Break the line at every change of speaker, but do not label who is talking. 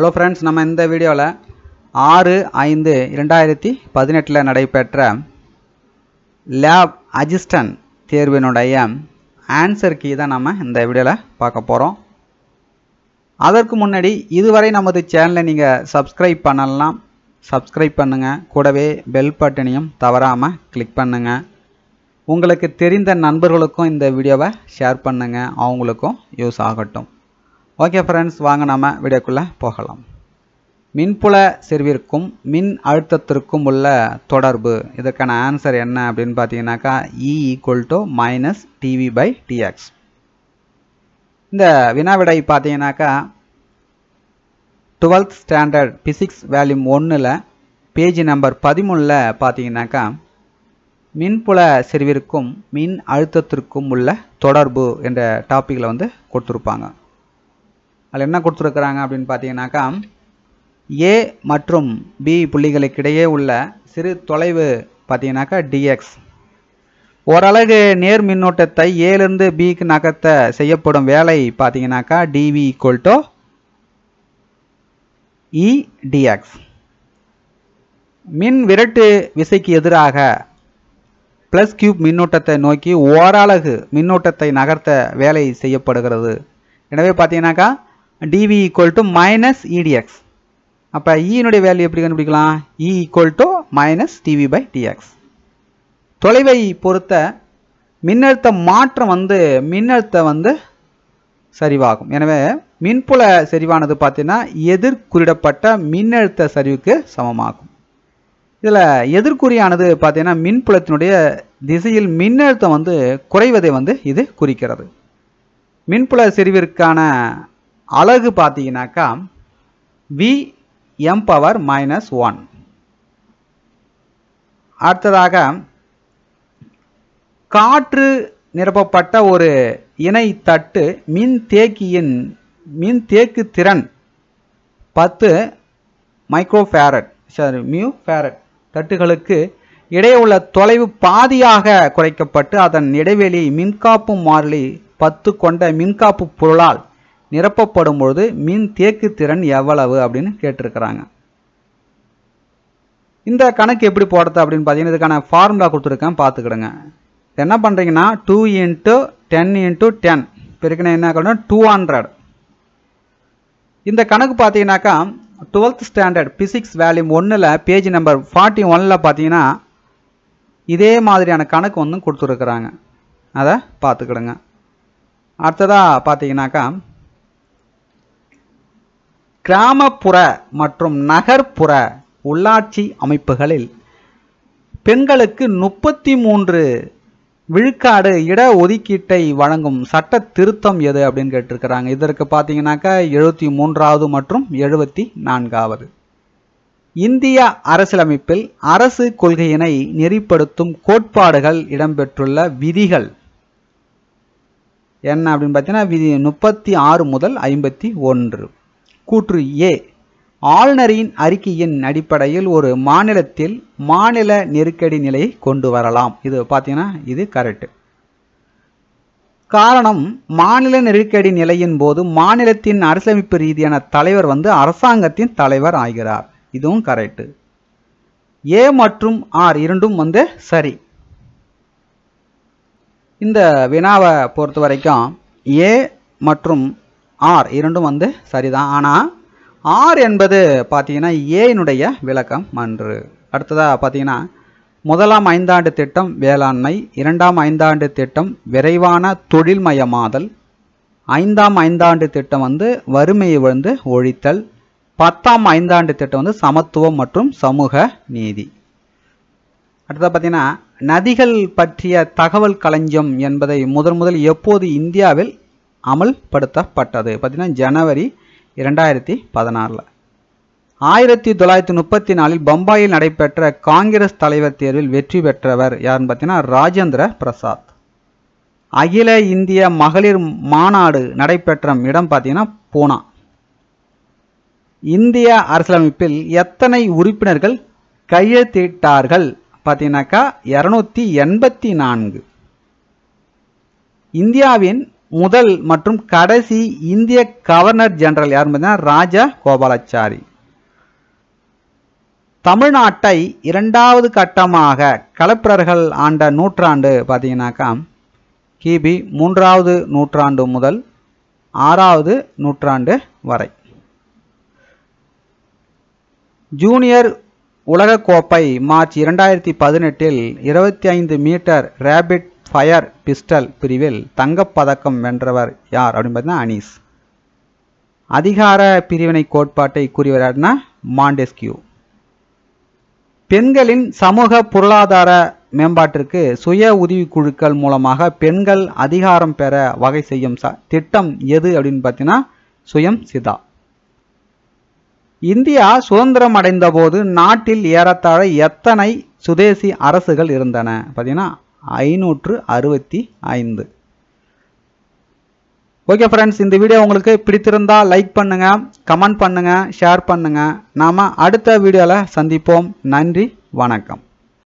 hello friends நம்ம இந்த வீடியோவில் ஆறு ஐந்து இரண்டாயிரத்தி பதினெட்டில் நடைபெற்ற லேப் அஜிஸ்டன்ட் தேர்வினுடைய ஆன்சர் கீ தான் நம்ம இந்த வீடியோவில் பார்க்க போகிறோம் அதற்கு முன்னாடி இதுவரை நமது சேனலை நீங்கள் சப்ஸ்கிரைப் பண்ணலாம் சப்ஸ்கிரைப் பண்ணுங்கள் கூடவே பெல் பட்டனையும் தவறாமல் கிளிக் பண்ணுங்கள் உங்களுக்கு தெரிந்த நண்பர்களுக்கும் இந்த வீடியோவை ஷேர் பண்ணுங்கள் அவங்களுக்கும் யூஸ் ஆகட்டும் ஓகே ஃப்ரெண்ட்ஸ் வாங்க நாம் வீடியோக்குள்ளே போகலாம் மின்புல செறிவிற்கும் மின் அழுத்தத்திற்கும் உள்ள தொடர்பு இதற்கான ஆன்சர் என்ன அப்படின்னு பார்த்தீங்கன்னாக்கா E equal to minus dV by dx இந்த வினாவிடை பார்த்தீங்கன்னாக்கா டுவெல்த் ஸ்டாண்டர்ட் பிசிக்ஸ் வேல்யூம் ஒன்றில் பேஜ் நம்பர் பதிமூணில் பார்த்தீங்கன்னாக்கா மின்புல செறிவிற்கும் மின் அழுத்தத்திற்கும் உள்ள தொடர்பு என்ற டாப்பிக்கில் வந்து கொடுத்துருப்பாங்க அதில் என்ன கொடுத்துருக்குறாங்க அப்படின்னு பார்த்தீங்கன்னாக்கா ஏ மற்றும் பி புள்ளிகளுக்கிடையே உள்ள சிறு தொலைவு பார்த்தீங்கன்னாக்கா டிஎக்ஸ் ஓரளவு நேர் மின்னோட்டத்தை ஏலிருந்து பிக்கு நகர்த்த செய்யப்படும் வேலை பார்த்தீங்கன்னாக்கா டிவி ஈக்குவல் டு இடிஎக்ஸ் மின் விரட்டு விசைக்கு எதிராக பிளஸ் கியூப் மின்னோட்டத்தை நோக்கி ஓரலகு மின்னோட்டத்தை நகர்த்த வேலை செய்யப்படுகிறது எனவே பார்த்தீங்கன்னாக்கா dv equal to minus edx அப்போ ஈனுடைய e வேல்யூ எப்படி கண்டுபிடிக்கலாம் E equal to minus dV by dx தொலைவை பொறுத்த மின்னழுத்த மாற்றம் வந்து மின்னழுத்த வந்து சரிவாகும் எனவே மின்புல சரிவானது எதிர் எதிர்குறிடப்பட்ட மின்னழுத்த சரிவுக்கு சமமாகும் இதில் எதிர்குறியானது பார்த்தீங்கன்னா மின்புலத்தினுடைய திசையில் மின்னழுத்தம் வந்து குறைவதை வந்து இது குறிக்கிறது மின்புல சரிவிற்கான அழகு பார்த்தீங்கன்னாக்கா V M power minus one அடுத்ததாக காற்று நிரப்பப்பட்ட ஒரு இணை தட்டு மின் தேக்கியின் மின் தேக்கு திறன் பத்து மைக்ரோஃபேரட் சாரி மியூ ஃபேரட் தட்டுகளுக்கு இடையே உள்ள தொலைவு பாதியாக குறைக்கப்பட்டு அதன் இடைவெளி மின்காப்பு மாறிலி பத்து கொண்ட மின்காப்பு பொருளால் நிரப்பப்படும் பொழுது மின் தேக்கு திறன் எவ்வளவு அப்படின்னு கேட்டிருக்கிறாங்க இந்த கணக்கு எப்படி போடுறது அப்படின்னு பார்த்தீங்கன்னா இதுக்கான ஃபார்முலா கொடுத்துருக்கேன் பார்த்துக்கிடுங்க என்ன பண்ணுறீங்கன்னா two into ten into ten பிறகுனா என்ன கணும் டூ ஹண்ட்ரட் இந்த கணக்கு பார்த்தீங்கன்னாக்கா டுவெல்த் ஸ்டாண்டர்ட் பிசிக்ஸ் வேல்யூம் ஒன்றில் பேஜ் நம்பர் ஃபார்ட்டி ஒனில் பார்த்தீங்கன்னா இதே மாதிரியான கணக்கு ஒன்றும் கொடுத்துருக்குறாங்க அதை பார்த்துக்கிடுங்க அடுத்ததாக பார்த்தீங்கன்னாக்கா கிராமப்புற மற்றும் நகர்ப்புற உள்ளாட்சி அமைப்புகளில் பெண்களுக்கு முப்பத்தி மூன்று விழுக்காடு இட ஒதுக்கீட்டை வழங்கும் சட்ட திருத்தம் எது அப்படின்னு கேட்டிருக்கிறாங்க இதற்கு பார்த்தீங்கன்னாக்கா எழுபத்தி மூன்றாவது மற்றும் எழுபத்தி நான்காவது இந்திய அரசியலமைப்பில் அரசு கொள்கையினை நெறிப்படுத்தும் கோட்பாடுகள் இடம்பெற்றுள்ள விதிகள் என்ன அப்படின்னு பார்த்தீங்கன்னா விதி முப்பத்தி ஆறு முதல் ஐம்பத்தி ஒன்று கூற்று ஏ ஆளுநரின் அறிக்கையின் அடிப்படையில் ஒரு மாநிலத்தில் மாநில நெருக்கடி நிலையை கொண்டு வரலாம் இது பார்த்தீங்கன்னா இது கரெக்டு காரணம் மாநில நெருக்கடி நிலையின் போது மாநிலத்தின் அரசியலமைப்பு ரீதியான தலைவர் வந்து அரசாங்கத்தின் தலைவர் ஆகிறார் இதுவும் கரெக்டு ஏ மற்றும் ஆர் இரண்டும் வந்து சரி இந்த வினாவை பொறுத்த வரைக்கும் ஏ மற்றும் ஆர் இரண்டும் வந்து சரிதான் ஆனால் ஆர் என்பது பார்த்தீங்கன்னா ஏனுடைய விளக்கம் அன்று அடுத்ததாக பார்த்தீங்கன்னா முதலாம் ஐந்தாண்டு திட்டம் வேளாண்மை இரண்டாம் ஐந்தாண்டு திட்டம் விரைவான தொழில்மயமாதல் ஐந்தாம் ஐந்தாண்டு திட்டம் வந்து வறுமையை வந்து ஒழித்தல் பத்தாம் ஐந்தாண்டு திட்டம் வந்து சமத்துவம் மற்றும் சமூக நீதி அடுத்ததாக பார்த்தீங்கன்னா நதிகள் பற்றிய தகவல் களஞ்சியம் என்பதை முதன் முதல் எப்போது இந்தியாவில் அமல்படுத்தப்பட்டது பார்த்தீங்கன்னா ஜனவரி இரண்டாயிரத்தி பதினாறில் ஆயிரத்தி தொள்ளாயிரத்தி முப்பத்தி நாலில் பம்பாயில் நடைபெற்ற காங்கிரஸ் தலைவர் தேர்வில் வெற்றி பெற்றவர் யாருன்னு பார்த்தீங்கன்னா ராஜேந்திர பிரசாத் அகில இந்திய மகளிர் மாநாடு நடைபெற்ற இடம் பார்த்தீங்கன்னா பூனா இந்திய அரசியலமைப்பில் எத்தனை உறுப்பினர்கள் கையெழுத்திட்டார்கள் பார்த்தீங்கன்னாக்கா இரநூத்தி எண்பத்தி நான்கு இந்தியாவின் முதல் மற்றும் கடைசி இந்திய கவர்னர் ஜெனரல் யார் ராஜா கோபாலாச்சாரி தமிழ்நாட்டை இரண்டாவது கட்டமாக கலப்பிரர்கள் ஆண்ட நூற்றாண்டு பார்த்தீங்கன்னாக்கா கிபி மூன்றாவது நூற்றாண்டு முதல் ஆறாவது நூற்றாண்டு வரை ஜூனியர் உலகக்கோப்பை மார்ச் இரண்டாயிரத்தி பதினெட்டில் இருபத்தி ஐந்து மீட்டர் ரேபிட் ஃபயர் பிஸ்டல் பிரிவில் தங்கப்பதக்கம் வென்றவர் யார் அப்படின்னு பார்த்தீங்கன்னா அனீஸ் அதிகார பிரிவினை கோட்பாட்டை கூறியவர் யாருன்னா மாண்டெஸ்கியூ பெண்களின் சமூக பொருளாதார மேம்பாட்டிற்கு சுய உதவி குழுக்கள் மூலமாக பெண்கள் அதிகாரம் பெற வகை செய்யும் திட்டம் எது அப்படின்னு பார்த்தீங்கன்னா சுயம் சிதா இந்தியா சுதந்திரம் அடைந்த போது நாட்டில் ஏறத்தாழ எத்தனை சுதேசி அரசுகள் இருந்தன பார்த்தீங்கன்னா ஐநூற்று அறுபத்தி ஐந்து ஓகே ஃப்ரெண்ட்ஸ் இந்த வீடியோ உங்களுக்கு பிடித்திருந்தால் லைக் பண்ணுங்கள் கமெண்ட் பண்ணுங்கள் ஷேர் பண்ணுங்கள் நாம் அடுத்த வீடியோவில் சந்திப்போம் நன்றி வணக்கம்